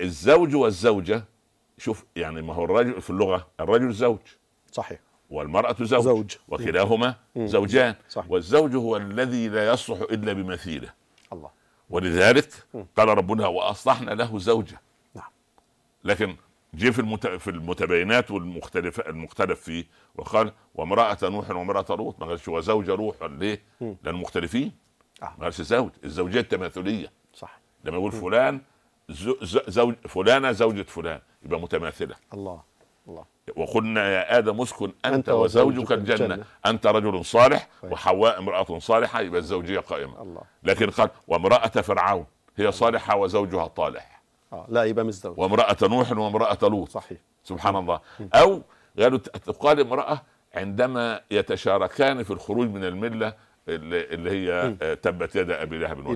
الزوج والزوجه شوف يعني ما هو الرجل في اللغه الرجل زوج صحيح والمرأة زوج, زوج. وكلاهما مم. زوجان صحيح. والزوج هو الذي لا يصلح إلا بمثيله الله ولذلك مم. قال ربنا وأصلحنا له زوجة نعم لكن جه في المت... في المتباينات والمختلف المختلف فيه وقال وامرأة نوح وامرأة لوط ما قالش وزوج روح ليه؟ لأن مختلفين آه. ما قالش زوج الزوجية التماثلية صح لما يقول فلان زوج فلانه زوجة فلان يبقى متماثله الله الله وقلنا يا ادم اسكن انت, أنت وزوجك, الجنة. الجنه انت رجل صالح وحواء امراه صالحه يبقى الزوجيه قائمه الله. لكن قال وامراه فرعون هي صالحه وزوجها طالح آه. لا يبقى مش زوج وامراه نوح وامراه لوط صحيح سبحان الله او قالوا تقال امراه عندما يتشاركان في الخروج من المله اللي هي آه، تبت يد ابي لهب